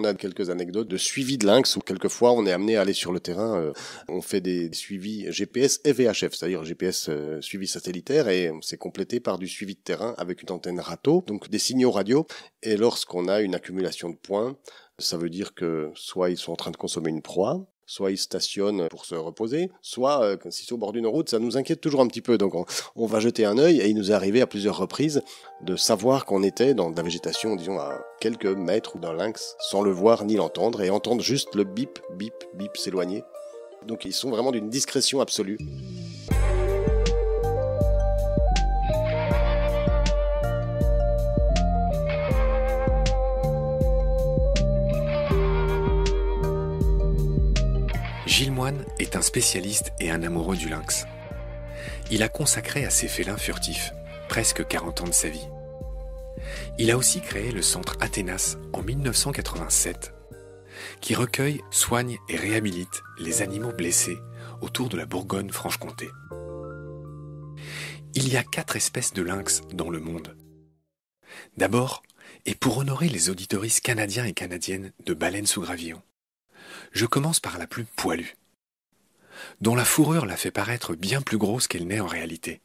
on a quelques anecdotes de suivi de lynx où quelquefois on est amené à aller sur le terrain. Euh, on fait des suivis GPS et VHF, c'est-à-dire GPS euh, suivi satellitaire et c'est complété par du suivi de terrain avec une antenne râteau, donc des signaux radio. Et lorsqu'on a une accumulation de points, ça veut dire que soit ils sont en train de consommer une proie, Soit ils stationnent pour se reposer, soit euh, si c'est au bord d'une route, ça nous inquiète toujours un petit peu. Donc on, va jeter un œil et il nous est arrivé à plusieurs reprises de savoir qu'on était dans la végétation, disons à quelques mètres ou d'un lynx, sans le voir ni l'entendre et entendre juste le bip, bip, bip s'éloigner. Donc ils sont vraiment d'une discrétion absolue. Gilles Moine est un spécialiste et un amoureux du lynx. Il a consacré à ses félins furtifs presque 40 ans de sa vie. Il a aussi créé le centre Athénas en 1987, qui recueille, soigne et réhabilite les animaux blessés autour de la Bourgogne-Franche-Comté. Il y a quatre espèces de lynx dans le monde. D'abord, et pour honorer les auditoristes canadiens et canadiennes de baleines sous gravillon, je commence par la plus poilue, dont la fourrure la fait paraître bien plus grosse qu'elle n'est en réalité.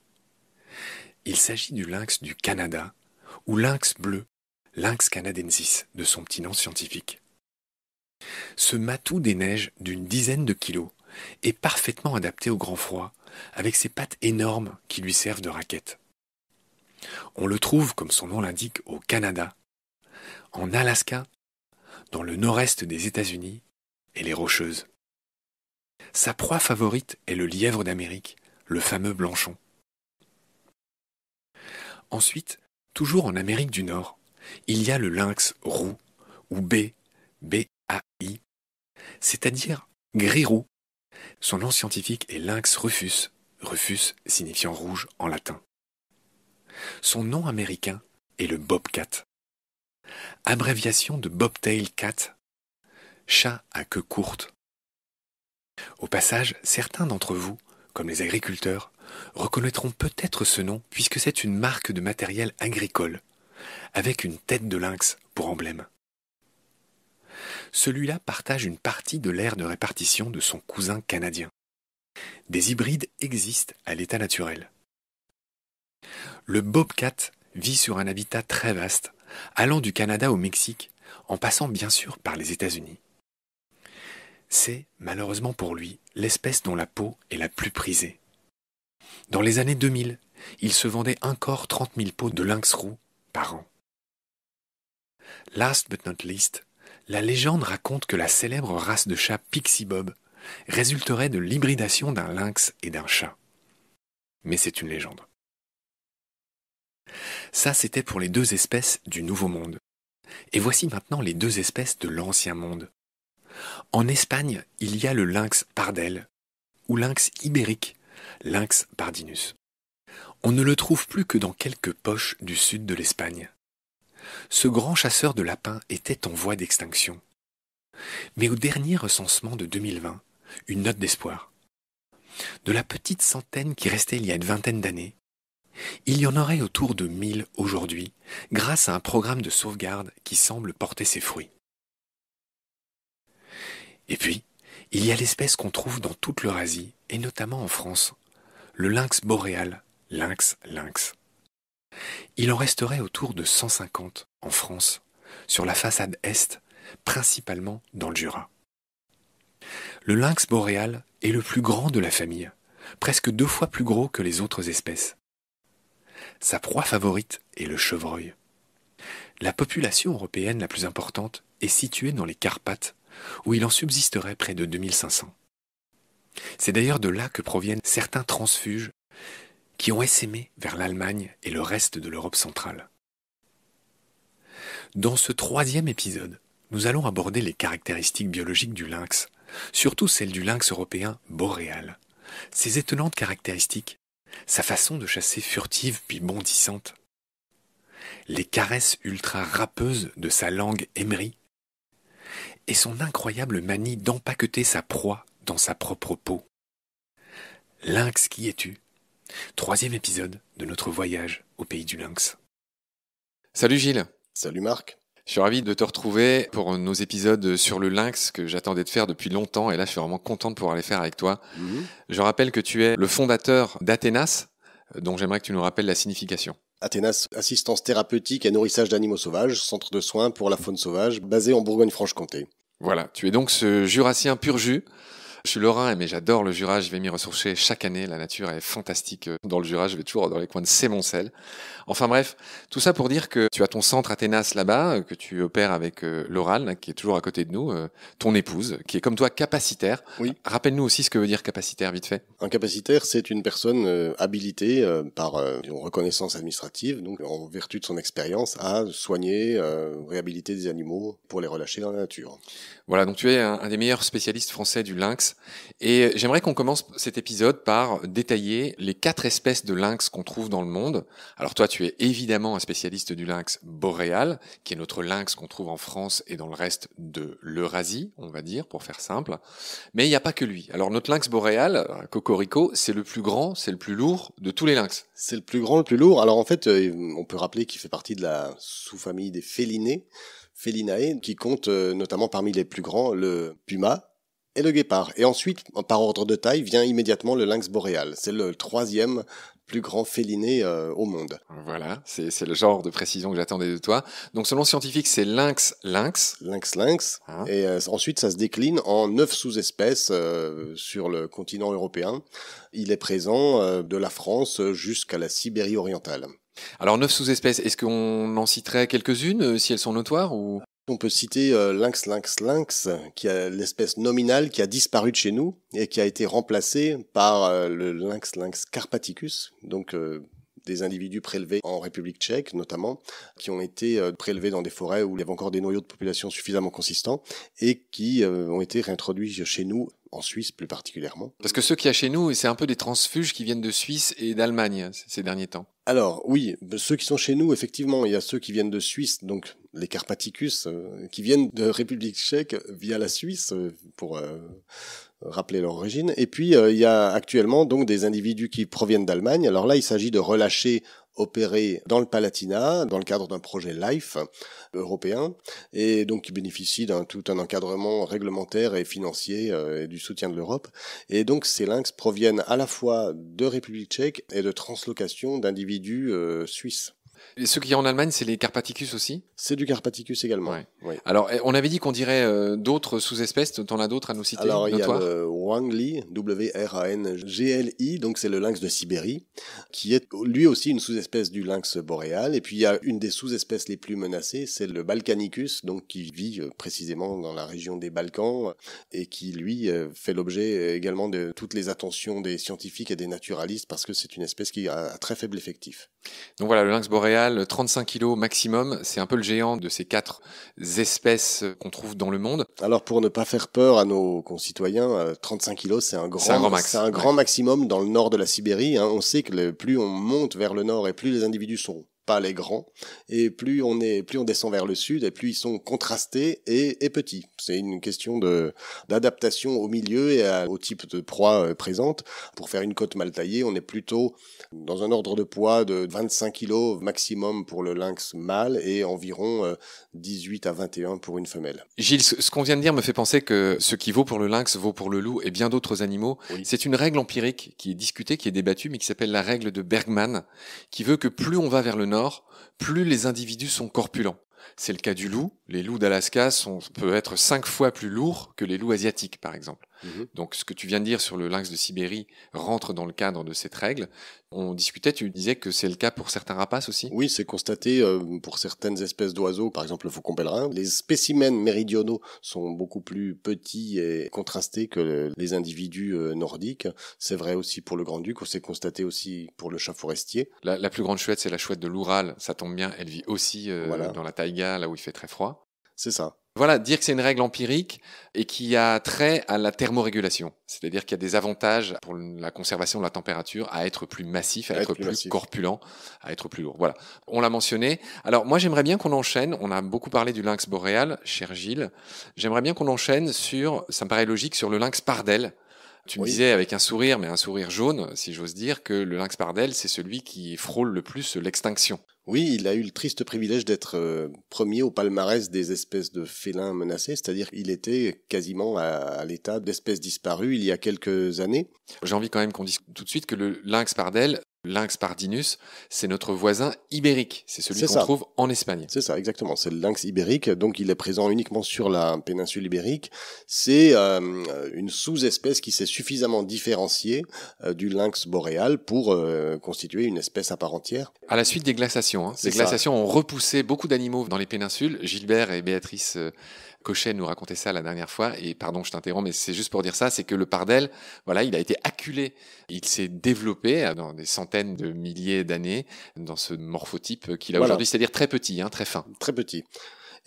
Il s'agit du lynx du Canada, ou lynx bleu, lynx canadensis, de son petit nom scientifique. Ce matou des neiges d'une dizaine de kilos est parfaitement adapté au grand froid, avec ses pattes énormes qui lui servent de raquettes. On le trouve, comme son nom l'indique, au Canada, en Alaska, dans le nord-est des États-Unis et les rocheuses. Sa proie favorite est le lièvre d'Amérique, le fameux blanchon. Ensuite, toujours en Amérique du Nord, il y a le lynx roux, ou B, B-A-I, c'est-à-dire gris-roux. Son nom scientifique est lynx rufus, rufus signifiant rouge en latin. Son nom américain est le bobcat. Abréviation de bobtail cat, chat à queue courte. Au passage, certains d'entre vous, comme les agriculteurs, reconnaîtront peut-être ce nom puisque c'est une marque de matériel agricole, avec une tête de lynx pour emblème. Celui-là partage une partie de l'aire de répartition de son cousin canadien. Des hybrides existent à l'état naturel. Le bobcat vit sur un habitat très vaste, allant du Canada au Mexique, en passant bien sûr par les États-Unis c'est, malheureusement pour lui, l'espèce dont la peau est la plus prisée. Dans les années 2000, il se vendait encore 30 000 peaux de lynx roux par an. Last but not least, la légende raconte que la célèbre race de chat Pixie Bob résulterait de l'hybridation d'un lynx et d'un chat. Mais c'est une légende. Ça, c'était pour les deux espèces du Nouveau Monde. Et voici maintenant les deux espèces de l'Ancien Monde, en Espagne, il y a le lynx pardel, ou lynx ibérique, lynx pardinus. On ne le trouve plus que dans quelques poches du sud de l'Espagne. Ce grand chasseur de lapins était en voie d'extinction. Mais au dernier recensement de 2020, une note d'espoir. De la petite centaine qui restait il y a une vingtaine d'années, il y en aurait autour de mille aujourd'hui, grâce à un programme de sauvegarde qui semble porter ses fruits. Et puis, il y a l'espèce qu'on trouve dans toute l'Eurasie, et notamment en France, le lynx boréal, lynx lynx. Il en resterait autour de 150 en France, sur la façade est, principalement dans le Jura. Le lynx boréal est le plus grand de la famille, presque deux fois plus gros que les autres espèces. Sa proie favorite est le chevreuil. La population européenne la plus importante est située dans les Carpates où il en subsisterait près de 2500. C'est d'ailleurs de là que proviennent certains transfuges qui ont essaimé vers l'Allemagne et le reste de l'Europe centrale. Dans ce troisième épisode, nous allons aborder les caractéristiques biologiques du lynx, surtout celles du lynx européen boréal, ses étonnantes caractéristiques, sa façon de chasser furtive puis bondissante, les caresses ultra rappeuses de sa langue émerie, et son incroyable manie d'empaqueter sa proie dans sa propre peau. Lynx, qui es-tu Troisième épisode de notre voyage au pays du lynx. Salut Gilles. Salut Marc. Je suis ravi de te retrouver pour nos épisodes sur le lynx que j'attendais de faire depuis longtemps et là je suis vraiment content de pouvoir les faire avec toi. Mhm. Je rappelle que tu es le fondateur d'Athénas, euh, dont j'aimerais que tu nous rappelles la signification. Athénas, assistance thérapeutique et nourrissage d'animaux sauvages, centre de soins pour la faune sauvage, basé en Bourgogne-Franche-Comté. Voilà, tu es donc ce jurassien pur jus je suis lorrain, mais j'adore le Jura. Je vais m'y ressourcer chaque année. La nature est fantastique euh, dans le Jura. Je vais toujours dans les coins de Sémoncel. Enfin bref, tout ça pour dire que tu as ton centre Athénas là-bas, euh, que tu opères avec euh, l'oral, hein, qui est toujours à côté de nous, ton épouse, qui est comme toi capacitaire. Oui. Rappelle-nous aussi ce que veut dire capacitaire, vite fait. Un capacitaire, c'est une personne habilitée par une reconnaissance administrative, donc en vertu de son expérience, à soigner, réhabiliter des animaux pour les relâcher dans la nature. Voilà, donc tu es un des meilleurs spécialistes français du lynx. Et j'aimerais qu'on commence cet épisode par détailler les quatre espèces de lynx qu'on trouve dans le monde. Alors toi, tu es évidemment un spécialiste du lynx boréal, qui est notre lynx qu'on trouve en France et dans le reste de l'Eurasie, on va dire, pour faire simple. Mais il n'y a pas que lui. Alors notre lynx boréal, euh, Cocorico, c'est le plus grand, c'est le plus lourd de tous les lynx. C'est le plus grand, le plus lourd. Alors en fait, euh, on peut rappeler qu'il fait partie de la sous-famille des félinés. Felinae, qui compte euh, notamment parmi les plus grands le puma, et le guépard. Et ensuite, par ordre de taille, vient immédiatement le lynx boréal. C'est le troisième plus grand féliné euh, au monde. Voilà, c'est le genre de précision que j'attendais de toi. Donc selon scientifique, c'est lynx, lynx. Lynx, lynx. Hein. et euh, ensuite, ça se décline en neuf sous-espèces euh, sur le continent européen. Il est présent de la France jusqu'à la Sibérie orientale. Alors, neuf sous-espèces, est-ce qu'on en citerait quelques-unes, si elles sont notoires ou... On peut citer euh, lynx, lynx, lynx, qui est l'espèce nominale qui a disparu de chez nous et qui a été remplacée par euh, le lynx, lynx carpaticus, donc euh, des individus prélevés en République tchèque notamment, qui ont été prélevés dans des forêts où il y avait encore des noyaux de population suffisamment consistants et qui ont été réintroduits chez nous en Suisse plus particulièrement. Parce que ceux qu'il y a chez nous, c'est un peu des transfuges qui viennent de Suisse et d'Allemagne ces derniers temps. Alors oui, ceux qui sont chez nous, effectivement, il y a ceux qui viennent de Suisse, donc les Carpaticus, euh, qui viennent de République tchèque via la Suisse, euh, pour euh, rappeler leur origine. Et puis, euh, il y a actuellement donc des individus qui proviennent d'Allemagne. Alors là, il s'agit de relâcher opérer dans le Palatinat, dans le cadre d'un projet LIFE euh, européen, et donc qui bénéficie d'un tout un encadrement réglementaire et financier euh, et du soutien de l'Europe. Et donc ces lynx proviennent à la fois de République tchèque et de translocation d'individus suisses. Et ce qu'il y a en Allemagne, c'est les Carpaticus aussi C'est du Carpaticus également. Alors, eh, on avait dit qu'on dirait euh, d'autres sous-espèces. T'en as d'autres à nous citer Alors, il y a le Wangli, W-R-A-N-G-L-I, donc c'est le lynx de Sibérie, qui est lui aussi une sous-espèce du lynx boréal. Et puis, il y a une des sous-espèces les plus menacées, c'est le Balkanicus, donc qui vit euh, précisément dans la région des Balkans et qui, lui, euh, fait l'objet également de toutes les attentions des scientifiques et des naturalistes parce que c'est une espèce qui a très faible effectif. Donc voilà, le lynx boréal 35 kg maximum. C'est un peu le géant de ces quatre espèces qu'on trouve dans le monde. Alors pour ne pas faire peur à nos concitoyens, 35 euh, kg c'est un grand, un grand, maximum dans le nord de la Sibérie. Hein. On sait que plus on monte vers le nord et plus les individus sont pas les grands, et plus on est, plus on descend vers le sud, et plus ils sont contrastés et, et petits. C'est une question de d'adaptation au milieu et au type de proie euh, présente. Pour faire une côte mal taillée, on est plutôt dans un ordre de poids de 25 kg maximum pour le lynx mâle et environ 18 euh, à 21 pour une femelle. Gilles, ce qu'on vient de dire me fait penser que ce qui vaut pour le lynx vaut pour le loup et bien d'autres animaux. C'est une règle empirique qui est discutée, qui est débattue, mais qui s'appelle la règle de Bergman, qui veut que plus on va vers le nord, plus les individus sont corpulents. C'est le cas du loup. Les loups d'Alaska peuvent être cinq fois plus lourds que les loups asiatiques, par exemple. Mhm. Donc ce que tu viens de dire sur le lynx de Sibérie rentre dans le cadre de cette règle. On discutait, tu disais que c'est le cas pour certains rapaces aussi Oui, c'est constaté euh, pour certaines espèces d'oiseaux, par exemple le faucon pèlerin. Les spécimens méridionaux sont beaucoup plus petits et contrastés que les individus euh, nordiques. C'est vrai aussi pour le grand-duc, on s'est constaté aussi pour le chat forestier. La, plus grande chouette, c'est la chouette de l'Oural. Ça tombe bien, elle vit aussi euh, dans la taïga, là où il fait très froid. C'est ça. Voilà, dire que c'est une règle empirique et qui a trait à la thermorégulation. C'est-à-dire qu'il y a des avantages pour la conservation de la température à être plus massif, à, être, plus, plus corpulent, à être plus lourd. Voilà, on l'a mentionné. Alors moi j'aimerais bien qu'on enchaîne, on a beaucoup parlé du lynx boréal, cher Gilles, j'aimerais bien qu'on enchaîne sur, ça me paraît logique, sur le lynx pardel. Tu me disais avec un sourire, mais un sourire jaune, si j'ose dire, que le lynx pardel, c'est celui qui frôle le plus l'extinction. Oui, il a eu le triste privilège d'être euh, premier au palmarès des espèces de félins menacées, c'est-à-dire qu'il était quasiment à, à l'état d'espèce disparue il y a quelques années. J'ai envie quand même qu'on dise tout de suite que le lynx pardel, lynx pardinus, c'est notre voisin ibérique. C'est celui qu'on trouve en Espagne. C'est ça, exactement. C'est le lynx ibérique. Donc, il est présent uniquement sur la péninsule ibérique. C'est euh, une sous-espèce qui s'est suffisamment différenciée euh, du lynx boréal pour euh, constituer une espèce à part entière. À la suite des glaciations, hein. Ces glaciations ont repoussé beaucoup d'animaux dans les péninsules. Gilbert et Béatrice Cochet nous racontait ça la dernière fois, et pardon, je t'interromps, mais c'est juste pour dire ça, c'est que le Pardel, voilà, il a été acculé, il s'est développé euh, dans des centaines de milliers d'années dans ce morphotype euh, qu'il a aujourd'hui, c'est-à-dire très petit, hein, très fin. Très petit.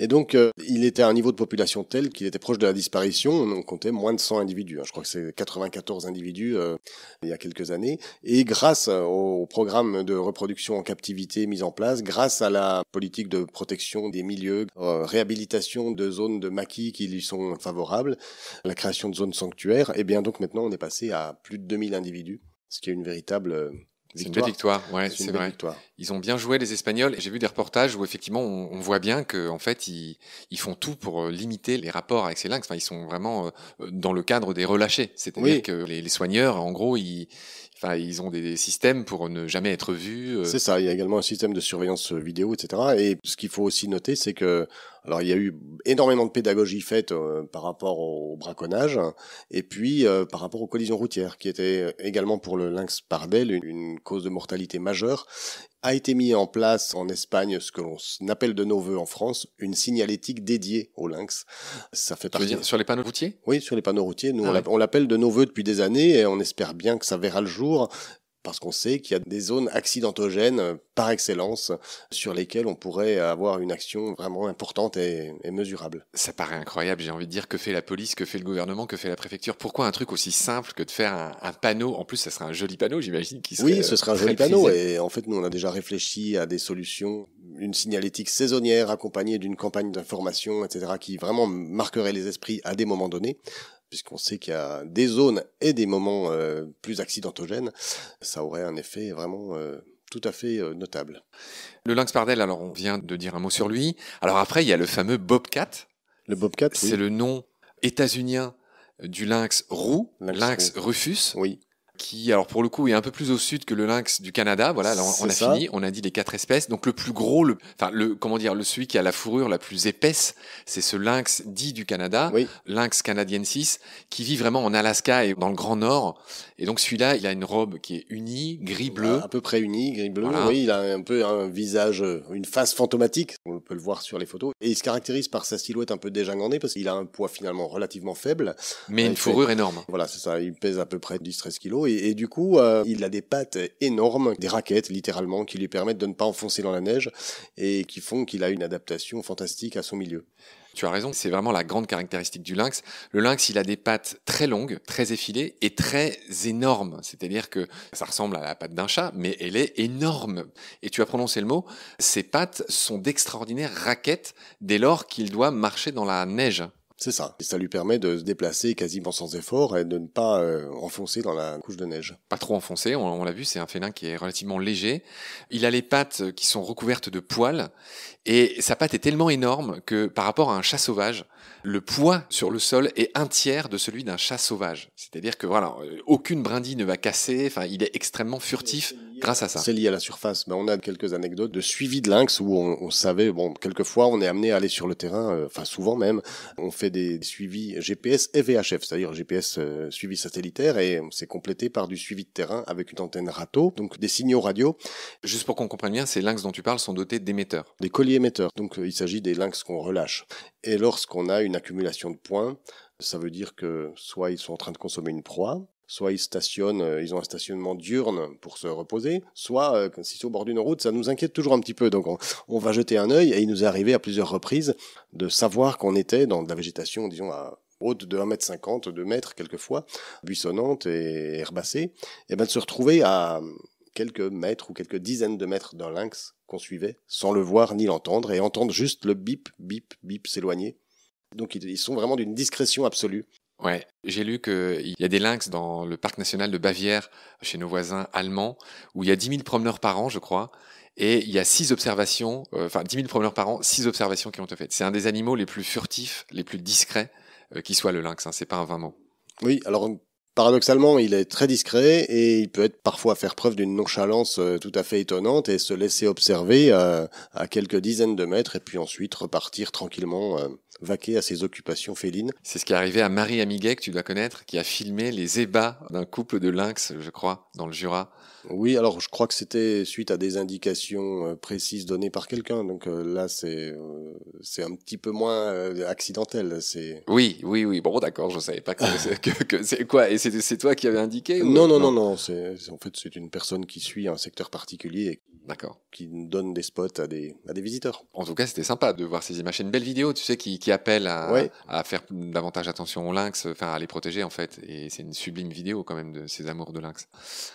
Et donc, euh, il était à un niveau de population tel qu'il était proche de la disparition. On comptait moins de 100 individus. Hein. Je crois que c'est 94 individus euh, il y a quelques années. Et grâce euh, au, programme de reproduction en captivité mis en place, grâce à la politique de protection des milieux, réhabilitation de zones de maquis qui lui sont favorables, la création de zones sanctuaires, et eh bien donc maintenant on est passé à plus de 2000 individus, ce qui est une véritable... Victoire. C'est une victoire, ouais, c'est vrai. Victoire ils ont bien joué les Espagnols. J'ai vu des reportages où effectivement on, voit bien que en fait ils, font tout pour euh, limiter les rapports avec ces lynx. Enfin, ils sont vraiment euh, euh, dans le cadre des relâchés, c'est-à-dire que les, soigneurs, en gros, ils, ils ont des, systèmes pour ne jamais être vus. C'est ça. Il y a également un système de surveillance vidéo, etc. Et ce qu'il faut aussi noter, c'est que alors il y a eu énormément de pédagogie faite par rapport au braconnage et puis par rapport aux collisions routières qui étaient également pour le lynx pardel une cause de mortalité majeure a été mis en place en Espagne ce que l'on appelle de nos voeux en France une signalétique dédiée au lynx. Ça fait partie. sur les panneaux routiers Oui, sur les panneaux routiers. Nous, ah on l'appelle de nos voeux depuis des années et on espère bien que ça verra le jour parce qu'on sait qu'il y a des zones accidentogènes euh, par excellence sur lesquelles on pourrait avoir une action vraiment importante et, mesurable. Ça paraît incroyable, j'ai envie de dire que fait la police, que fait le gouvernement, que fait la préfecture. Pourquoi un truc aussi simple que de faire un, panneau En plus, ça serait un joli panneau, j'imagine. Qui oui, ce euh, serait un joli panneau. Et en fait, nous, on a déjà réfléchi à des solutions, une signalétique saisonnière accompagnée d'une campagne d'information, etc., qui vraiment marquerait les esprits à des moments donnés puisqu'on sait qu'il y a des zones et des moments euh, plus accidentogènes, ça aurait un effet vraiment euh, tout à fait euh, notable. Le lynx pardel, alors on vient de dire un mot sur lui. Alors après, il y a le fameux bobcat. Le bobcat, c'est le nom états-unien du lynx roux, lynx rufus. Oui qui, alors pour le coup, est un peu plus au sud que le lynx du Canada. Voilà, on, a fini, on a dit les quatre espèces. Donc le plus gros, le, enfin le, comment dire, le celui qui a la fourrure la plus épaisse, c'est ce lynx dit du Canada, lynx canadiensis, qui vit vraiment en Alaska et dans le Grand Nord. Et donc celui-là, il a une robe qui est unie, gris-bleu. À peu près unie, gris-bleu. Oui, il a un peu un visage, euh, une face fantomatique. On peut le voir sur les photos. Et il se caractérise par sa silhouette un peu dégingandée parce qu'il a un poids finalement relativement faible. Mais euh, une fourrure énorme. Voilà, c'est ça. Il pèse à peu près 10-13 kilos et, du coup, euh, il a des pattes énormes, des raquettes littéralement, qui lui permettent de ne pas enfoncer dans la neige et qui font qu'il a une adaptation fantastique à son milieu. Tu as raison, c'est vraiment la grande caractéristique du lynx. Le lynx, il a des pattes très longues, très effilées et très énormes. C'est-à-dire que ça ressemble à la patte d'un chat, mais elle est énorme. Et tu as prononcé le mot, ses pattes sont d'extraordinaires raquettes dès lors qu'il doit marcher dans la neige. C'est ça. Et ça lui permet de se déplacer quasiment sans effort et de ne pas euh, enfoncer dans la couche de neige. Pas trop enfoncé, on l'a vu, c'est un félin qui est relativement léger. Il a les pattes qui sont recouvertes de poils et sa patte est tellement énorme que par rapport à un chat sauvage, le poids sur le sol est un tiers de celui d'un chat sauvage. C'est-à-dire que voilà, euh, aucune brindille ne va casser. Enfin, il est extrêmement furtif grâce à ça. C'est lié à la surface. mais ben, on a quelques anecdotes de suivi de lynx où on, savait, bon, quelquefois, on est amené à aller sur le terrain, euh, enfin, souvent même, on fait des suivis GPS et VHF, c'est-à-dire GPS euh, suivi satellitaire et c'est complété par du suivi de terrain avec une antenne râteau, donc des signaux radio. Juste pour qu'on comprenne bien, ces lynx dont tu parles sont dotés d'émetteurs. Des colliers donc euh, il s'agit des lynx qu'on relâche. Et lorsqu'on a une accumulation de points, ça veut dire que soit ils sont en train de consommer une proie, soit ils stationnent, euh, ils ont un stationnement diurne pour se reposer, soit euh, si c'est au bord d'une route, ça nous inquiète toujours un petit peu. Donc on, va jeter un œil et il nous est arrivé à plusieurs reprises de savoir qu'on était dans de la végétation, disons, à haute de 1m50, 2 m quelquefois, buissonnante et herbacée, et bien de se retrouver à quelques mètres ou quelques dizaines de mètres d'un lynx qu'on suivait, sans le voir ni l'entendre, et entendre juste le bip, bip, bip s'éloigner. Donc ils sont vraiment d'une discrétion absolue. Ouais, j'ai lu qu'il y a des lynx dans le parc national de Bavière, chez nos voisins allemands, où il y a 10 000 promeneurs par an, je crois, et il y a 6 observations, euh, enfin 10 000 promeneurs par an, six observations qui ont été faites. C'est un des animaux les plus furtifs, les plus discrets, euh, qui soit le lynx, hein, c'est pas un mot. Oui, alors Paradoxalement, il est très discret et il peut être parfois faire preuve d'une nonchalance euh, tout à fait étonnante et se laisser observer euh, à, quelques dizaines de mètres et puis ensuite repartir tranquillement euh, vaquer à ses occupations félines. C'est ce qui est arrivé à Marie Amiguet que tu dois connaître, qui a filmé les ébats d'un couple de lynx, je crois, dans le Jura. Oui, alors je crois que c'était suite à des indications euh, précises données par quelqu'un. Donc euh, là, c'est euh, c'est un petit peu moins accidentel. C'est oui, oui, oui. Bon, d'accord, je savais pas que, que, c'est quoi. Et c'est toi qui avais indiqué Non, non, non, non. c'est en fait c'est une personne qui suit un secteur particulier. Et... D'accord. Qui donne des spots à des, à des visiteurs. En tout cas, c'était sympa de voir ces images. C'est une belle vidéo, tu sais, qui, qui appelle à, à, faire davantage attention aux lynx, enfin à les protéger en fait. Et c'est une sublime vidéo quand même de ces amours de lynx.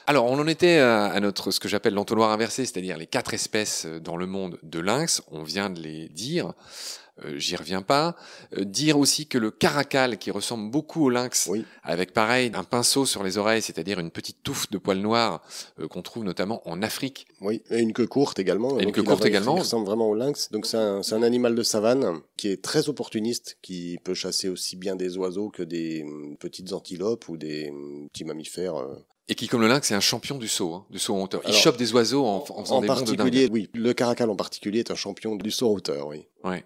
Alors, on en était euh, à notre, ce que j'appelle l'entonnoir inversé, c'est-à-dire les quatre espèces euh, dans le monde de lynx. On vient de les dire. Euh, j'y reviens pas. Euh, dire aussi que le caracal, qui ressemble beaucoup au lynx, avec pareil un pinceau sur les oreilles, c'est-à-dire une petite touffe de poils noirs euh, qu'on trouve notamment en Afrique. Oui, et une queue courte également. Et une queue courte également. Qui ressemble vraiment au lynx. Donc c'est un, animal de savane qui est très opportuniste, qui peut chasser aussi bien des oiseaux que des hum, petites antilopes ou des hum, petits mammifères. Et qui, comme le lynx, est un champion du saut, hein, du saut en hauteur. Il chope des oiseaux en, particulier, Oui, le caracal en particulier est un champion du saut en hauteur, oui. Ouais.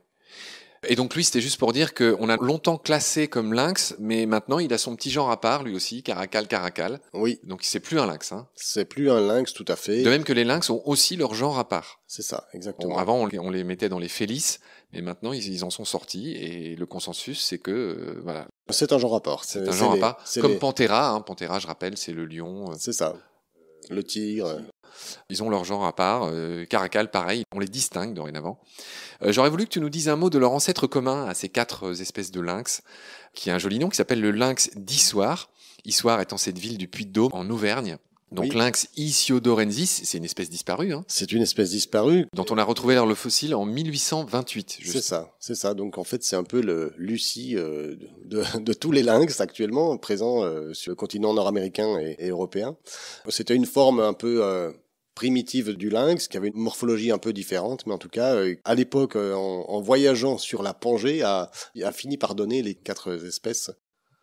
Et donc lui, c'était juste pour dire qu'on a longtemps classé comme lynx, mais maintenant il a son petit genre à part, lui aussi, caracal, caracal. Oui. Donc c'est plus un lynx. Hein. C'est plus un lynx, tout à fait. De même que les lynx ont aussi leur genre à part. C'est ça, exactement. avant, on les, mettait dans les félices, mais maintenant ils, en sont sortis, et le consensus, c'est que euh, voilà. C'est un genre à part. C'est un genre à part. Comme les... Hein. Pantera, je rappelle, c'est le lion. Euh, c'est ça. Le tigre. Ils ont leur genre à part. Euh, Caracal, pareil, on les distingue dorénavant. Euh, j'aurais voulu que tu nous dises un mot de leur ancêtre commun à ces quatre espèces de lynx, qui a un joli nom, qui s'appelle le lynx d'Issoire. Issoire étant cette ville du Puy-de-Dôme, en Auvergne, donc lynx Isiodorensis, c'est une espèce disparue. Hein. C'est une espèce disparue. Dont on a retrouvé le fossile en 1828. C'est ça, c'est ça. Donc en fait, c'est un peu le Lucie euh, de, de, tous les lynx actuellement présents sur le continent nord-américain et, et, européen. C'était une forme un peu euh, primitive du lynx, qui avait une morphologie un peu différente, mais en tout cas, euh, à l'époque, euh, en, voyageant sur la Pangée, a, a fini par donner les quatre espèces.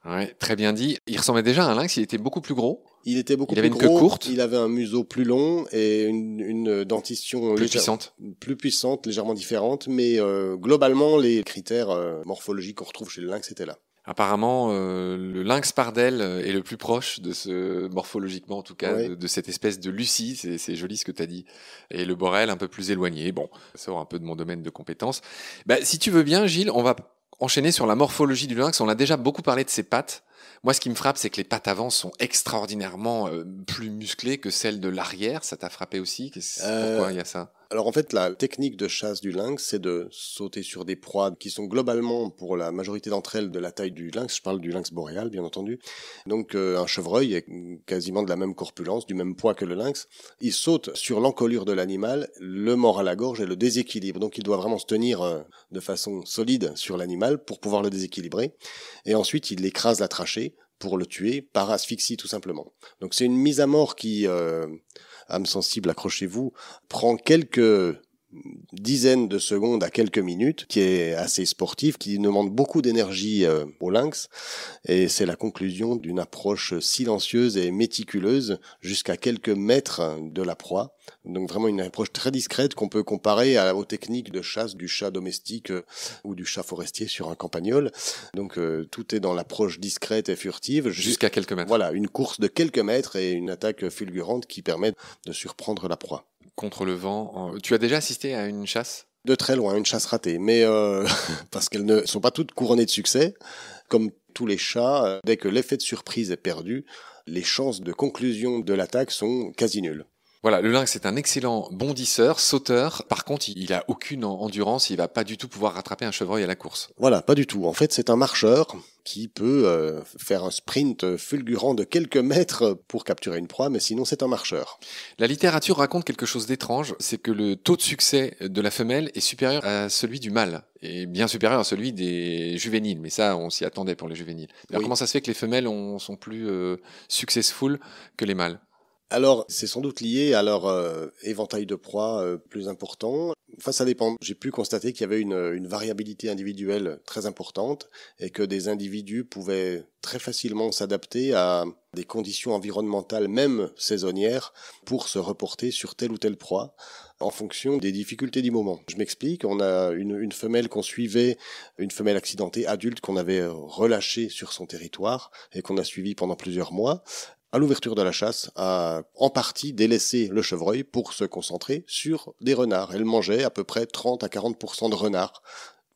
Ouais, très bien dit. Il ressemblait déjà à un lynx, il était beaucoup plus gros. Il était beaucoup plus avait une queue courte. Il avait un museau plus long et une, dentition plus puissante, plus puissante, légèrement différente, mais euh, globalement les critères morphologiques qu'on retrouve chez le lynx étaient là. Apparemment, euh, le lynx pardel euh, est le plus proche de ce, morphologiquement en tout cas, de, cette espèce de Lucie, c'est joli ce que tu as dit, et le borel un peu plus éloigné. Bon, ça sort un peu de mon domaine de compétence. Bah, si tu veux bien, Gilles, on va enchaîner sur la morphologie du lynx. On a déjà beaucoup parlé de ses pattes. Moi, ce qui me frappe, c'est que les pattes avant sont extraordinairement euh, plus musclées que celles de l'arrière. Ça t'a frappé aussi Pourquoi il y a ça alors en fait, la technique de chasse du lynx, c'est de sauter sur des proies qui sont globalement, pour la majorité d'entre elles, de la taille du lynx. Je parle du lynx boréal, bien entendu. Donc euh, un chevreuil est quasiment de la même corpulence, du même poids que le lynx. Il saute sur l'encolure de l'animal, le mord à la gorge et le déséquilibre. Donc il doit vraiment se tenir euh, de façon solide sur l'animal pour pouvoir le déséquilibrer. Et ensuite, il écrase la trachée pour le tuer par asphyxie tout simplement. Donc c'est une mise à mort qui, euh, âme sensible, accrochez-vous, prend quelques dizaines de secondes à quelques minutes, qui est assez sportif, qui demande beaucoup d'énergie euh, au lynx, et c'est la conclusion d'une approche silencieuse et méticuleuse jusqu'à quelques mètres de la proie. Donc vraiment une approche très discrète qu'on peut comparer à, aux techniques de chasse du chat domestique euh, ou du chat forestier sur un campagnol. Donc euh, tout est dans l'approche discrète et furtive. Jusqu'à quelques mètres. Voilà, une course de quelques mètres et une attaque fulgurante qui permet de surprendre la proie contre le vent. Tu as déjà assisté à une chasse De très loin, une chasse ratée, mais euh, parce qu'elles ne sont pas toutes couronnées de succès. Comme tous les chats, euh, dès que l'effet de surprise est perdu, les chances de conclusion de l'attaque sont quasi nulles. Voilà, le lynx est un excellent bondisseur, sauteur. Par contre, il a aucune endurance, il va pas du tout pouvoir rattraper un chevreuil à la course. Voilà, pas du tout. En fait, c'est un marcheur qui peut euh, faire un sprint fulgurant de quelques mètres pour capturer une proie, mais sinon c'est un marcheur. La littérature raconte quelque chose d'étrange, c'est que le taux de succès de la femelle est supérieur à celui du mâle, et bien supérieur à celui des juvéniles, mais ça on s'y attendait pour les juvéniles. Alors comment ça se fait que les femelles sont plus euh, successful que les mâles alors, c'est sans doute lié à leur euh, éventail de proies euh, plus important. Enfin, ça dépend. J'ai pu constater qu'il y avait une, variabilité individuelle très importante et que des individus pouvaient très facilement s'adapter à des conditions environnementales, même saisonnières, pour se reporter sur telle ou telle proie en fonction des difficultés du moment. Je m'explique, on a une, une femelle qu'on suivait, une femelle accidentée adulte qu'on avait euh, relâchée sur son territoire et qu'on a suivie pendant plusieurs mois à l'ouverture de la chasse, a en partie délaissé le chevreuil pour se concentrer sur des renards. Elle mangeait à peu près 30 à 40% de renards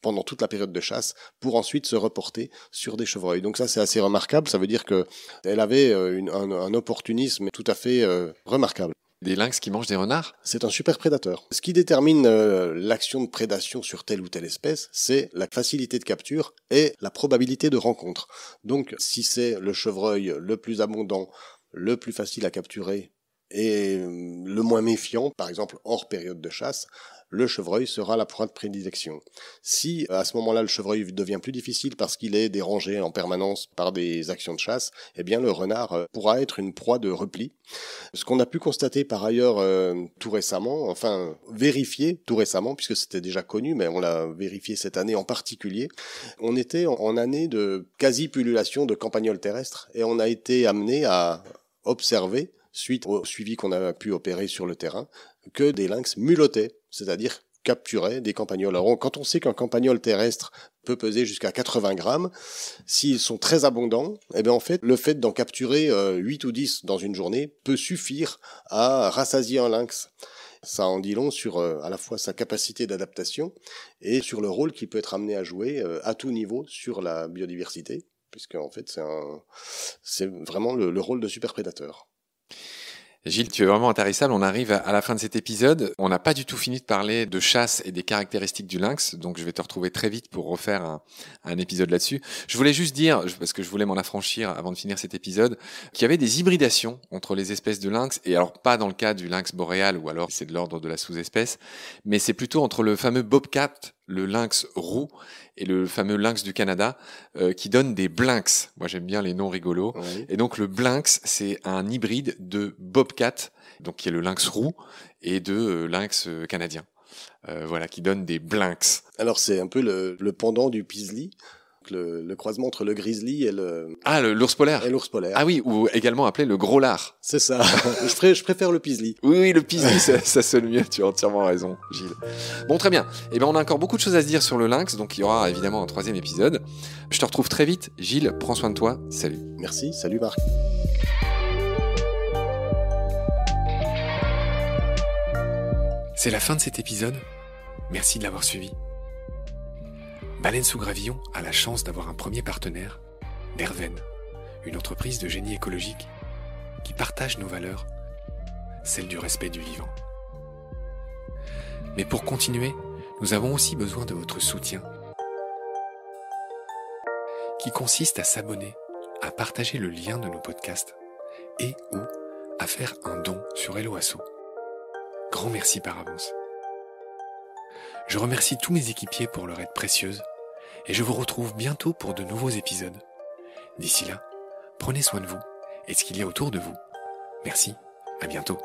pendant toute la période de chasse pour ensuite se reporter sur des chevreuils. Donc ça c'est assez remarquable, ça veut dire que elle avait euh, un, opportunisme tout à fait euh, remarquable. Des lynx qui mangent des renards C'est un super prédateur. Ce qui détermine euh, l'action de prédation sur telle ou telle espèce, c'est la facilité de capture et la probabilité de rencontre. Donc si c'est le chevreuil le plus abondant, le plus facile à capturer et mm, le moins méfiant, par exemple hors période de chasse, le chevreuil sera la proie de prédilection. Si à ce moment-là le chevreuil devient plus difficile parce qu'il est dérangé en permanence par des actions de chasse, eh bien le renard euh, pourra être une proie de repli. Ce qu'on a pu constater par ailleurs euh, tout récemment, enfin vérifier tout récemment puisque c'était déjà connu, mais on l'a vérifié cette année en particulier, on était en année de quasi-pullulation de campagnols terrestres et on a été amené à observer suite au suivi qu'on a pu opérer sur le terrain, que des lynx mulotaient, c'est-à-dire capturaient des campagnols. Alors quand on sait qu'un campagnol terrestre peut peser jusqu'à 80 grammes, s'ils sont très abondants, eh bien en fait le fait d'en capturer 8 euh, ou 10 dans une journée peut suffire à rassasier un lynx. Ça en dit long sur euh, à la fois sa capacité d'adaptation et sur le rôle qu'il peut être amené à jouer euh, à tout niveau sur la biodiversité, puisque en fait c'est vraiment le, rôle de superprédateur. Gilles, tu es vraiment intarissable. On arrive à la fin de cet épisode. On n'a pas du tout fini de parler de chasse et des caractéristiques du lynx, donc je vais te retrouver très vite pour refaire un, un épisode là-dessus. Je voulais juste dire, parce que je voulais m'en affranchir avant de finir cet épisode, qu'il y avait des hybridations entre les espèces de lynx, et alors pas dans le cas du lynx boréal, ou alors c'est de l'ordre de la sous-espèce, mais c'est plutôt entre le fameux bobcat le lynx roux et le fameux lynx du Canada euh, qui donne des blinks. Moi j'aime bien les noms rigolos. Et donc le blinx c'est un hybride de bobcat, donc qui est le lynx roux, et de euh, lynx euh, canadien. voilà, qui donne des blinks. Alors c'est un peu le, pendant du Pisli le, croisement entre le grizzly et le... Ah, l'ours polaire Et l'ours polaire. Ah oui, ou également appelé le gros lard. C'est ça, je, préfère le pisli. Oui, oui, le pisli, ça, se sonne mieux, tu as entièrement raison, Gilles. Bon, très bien. Eh bien, on a encore beaucoup de choses à se dire sur le lynx, donc il y aura évidemment un troisième épisode. Je te retrouve très vite. Gilles, prends soin de toi. Salut. Merci, salut Marc. C'est la fin de cet épisode. Merci de l'avoir suivi. Baleine sous gravillon a la chance d'avoir un premier partenaire, Derven, une entreprise de génie écologique qui partage nos valeurs, celles du respect du vivant. Mais pour continuer, nous avons aussi besoin de votre soutien, qui consiste à s'abonner, à partager le lien de nos podcasts et ou à faire un don sur Helloasso. Grand merci par avance. Je remercie tous mes équipiers pour leur aide précieuse et je vous retrouve bientôt pour de nouveaux épisodes. D'ici là, prenez soin de vous et de ce qu'il y a autour de vous. Merci, à bientôt.